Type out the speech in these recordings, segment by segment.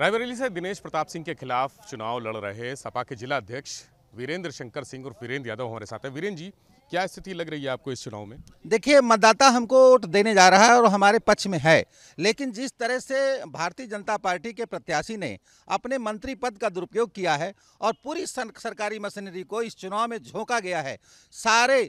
रायबरेली से दिनेश प्रताप सिंह के खिलाफ चुनाव लड़ रहे सपा के जिला अध्यक्ष वीरेंद्र शंकर सिंह और वीरेंद्र यादव हमारे साथ हैं वीरेंद्र जी क्या स्थिति लग रही है आपको इस चुनाव में देखिए मतदाता हमको वोट देने जा रहा है और हमारे पक्ष में है लेकिन जिस तरह से भारतीय जनता पार्टी के प्रत्याशी ने अपने मंत्री पद का दुरुपयोग किया है और पूरी सरकारी मशीनरी को इस चुनाव में झोंका गया है सारे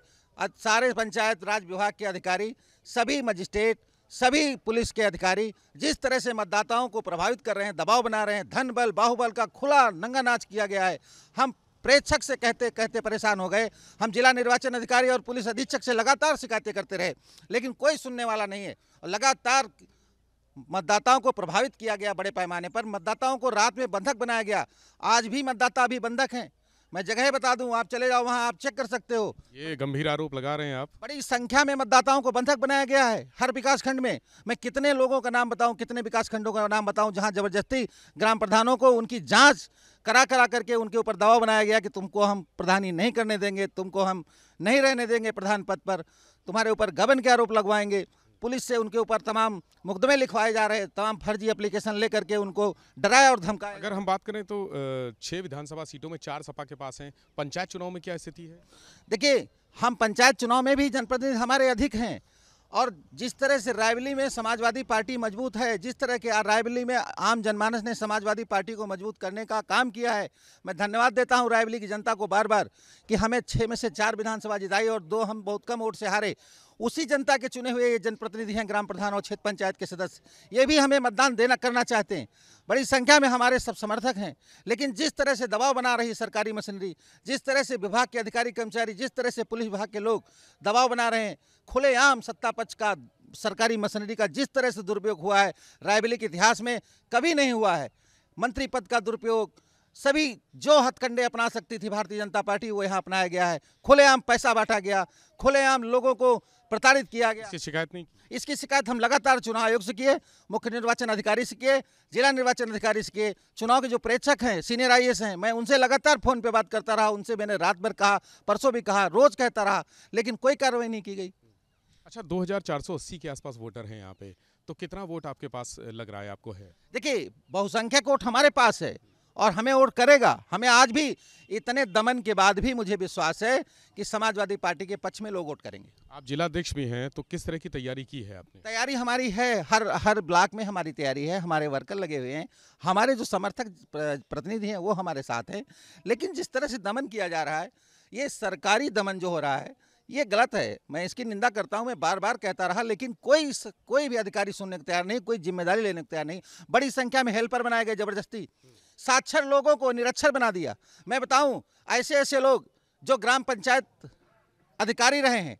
सारे पंचायत राज विभाग के अधिकारी सभी मजिस्ट्रेट सभी पुलिस के अधिकारी जिस तरह से मतदाताओं को प्रभावित कर रहे हैं दबाव बना रहे हैं धन बल बाहुबल का खुला नंगा नाच किया गया है हम प्रेक्षक से कहते कहते परेशान हो गए हम जिला निर्वाचन अधिकारी और पुलिस अधीक्षक से लगातार शिकायतें करते रहे लेकिन कोई सुनने वाला नहीं है और लगातार मतदाताओं को प्रभावित किया गया बड़े पैमाने पर मतदाताओं को रात में बंधक बनाया गया आज भी मतदाता अभी बंधक हैं मैं जगह बता दूं आप चले जाओ वहां आप चेक कर सकते हो ये गंभीर आरोप लगा रहे हैं आप बड़ी संख्या में मतदाताओं को बंधक बनाया गया है हर विकास खंड में मैं कितने लोगों का नाम बताऊं कितने विकास खंडों का नाम बताऊं जहां जबरदस्ती ग्राम प्रधानों को उनकी जांच करा करा करके उनके ऊपर दबाव बनाया गया कि तुमको हम प्रधानी नहीं करने देंगे तुमको हम नहीं रहने देंगे प्रधान पद पर तुम्हारे ऊपर गबन के आरोप लगवाएंगे पुलिस से उनके ऊपर तमाम मुकदमे लिखवाए जा रहे तमाम फर्जी एप्लीकेशन लेकर के उनको डराया और धमकाया अगर हम बात करें तो छः विधानसभा सीटों में चार सपा के पास हैं पंचायत चुनाव में क्या स्थिति है देखिए हम पंचायत चुनाव में भी जनप्रतिनिधि हमारे अधिक हैं और जिस तरह से रायबली में समाजवादी पार्टी मजबूत है जिस तरह के रायबली में आम जनमानस ने समाजवादी पार्टी को मजबूत करने का काम किया है मैं धन्यवाद देता हूं रायबली की जनता को बार बार कि हमें छः में से चार विधानसभा जिताई और दो हम बहुत कम वोट से हारे उसी जनता के चुने हुए ये जनप्रतिनिधि हैं ग्राम प्रधान और क्षेत्र पंचायत के सदस्य ये भी हमें मतदान देना करना चाहते हैं बड़ी संख्या में हमारे सब समर्थक हैं लेकिन जिस तरह से दबाव बना रही सरकारी मशीनरी जिस तरह से विभाग के अधिकारी कर्मचारी जिस तरह से पुलिस विभाग के लोग दबाव बना रहे हैं खुलेआम सत्ता पक्ष का सरकारी मशीनरी का जिस तरह से दुरुपयोग हुआ है रायबली के इतिहास में कभी नहीं हुआ है मंत्री पद का दुरुपयोग सभी जो हथकंडे अपना सकती थी भारतीय जनता पार्टी वो यहाँ अपनाया गया है खुलेआम पैसा बांटा गया खुलेआम लोगों को प्रताड़ित किया गया इसकी शिकायत नहीं इसकी शिकायत हम लगातार चुनाव आयोग से किए मुख्य निर्वाचन अधिकारी से किए जिला निर्वाचन अधिकारी से किए चुनाव के जो प्रेक्षक हैं सीनियर आई हैं मैं उनसे लगातार फोन पे बात करता रहा उनसे मैंने रात भर कहा परसों भी कहा रोज कहता रहा लेकिन कोई कार्रवाई नहीं की गई अच्छा दो के आसपास वोटर हैं यहाँ पे तो कितना वोट आपके पास लग रहा है आपको है देखिए बहुसंख्यक वोट हमारे पास है और हमें वोट करेगा हमें आज भी इतने दमन के बाद भी मुझे विश्वास है कि समाजवादी पार्टी के पक्ष में लोग वोट करेंगे आप जिलाध्यक्ष भी हैं तो किस तरह की तैयारी की है आपने तैयारी हमारी है हर हर ब्लॉक में हमारी तैयारी है हमारे वर्कर लगे हुए हैं हमारे जो समर्थक प्रतिनिधि हैं वो हमारे साथ हैं लेकिन जिस तरह से दमन किया जा रहा है ये सरकारी दमन जो हो रहा है ये गलत है मैं इसकी निंदा करता हूँ मैं बार बार कहता रहा लेकिन कोई स, कोई भी अधिकारी सुनने को तैयार नहीं कोई जिम्मेदारी लेने को तैयार नहीं बड़ी संख्या में हेल्पर बनाए गए जबरदस्ती साक्षर लोगों को निरक्षर बना दिया मैं बताऊं ऐसे ऐसे लोग जो ग्राम पंचायत अधिकारी रहे हैं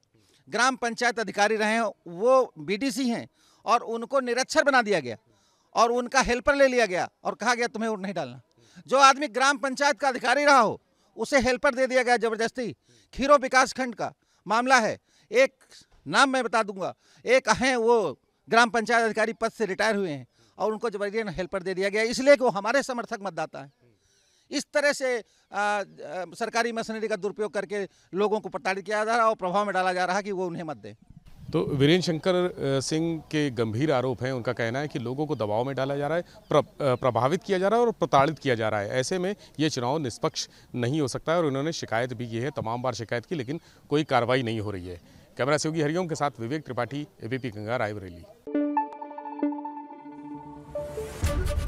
ग्राम पंचायत अधिकारी रहे हैं वो बी हैं और उनको निरक्षर बना दिया गया और उनका हेल्पर ले लिया गया और कहा गया तुम्हें वोट नहीं डालना जो आदमी ग्राम पंचायत का अधिकारी रहा हो उसे हेल्पर दे दिया गया जबरदस्ती खीरो विकास खंड का मामला है एक नाम मैं बता दूंगा एक हैं वो ग्राम पंचायत अधिकारी पद से रिटायर हुए हैं और उनको जबरदस्ती हेल्पर दे दिया गया इसलिए कि वो हमारे समर्थक मतदाता हैं इस तरह से आ, आ, सरकारी मशीनरी का दुरुपयोग करके लोगों को प्रताड़ित किया जा रहा है और प्रभाव में डाला जा रहा है कि वो उन्हें मत दें तो वीरेंद्र शंकर सिंह के गंभीर आरोप हैं उनका कहना है कि लोगों को दबाव में डाला जा रहा है प्र, प्रभावित किया जा रहा है और प्रताड़ित किया जा रहा है ऐसे में ये चुनाव निष्पक्ष नहीं हो सकता है और उन्होंने शिकायत भी की है तमाम बार शिकायत की लेकिन कोई कार्रवाई नहीं हो रही है कैमरा सहयोगी हरिओम के साथ विवेक त्रिपाठी एबीपी गंगा रायबरेली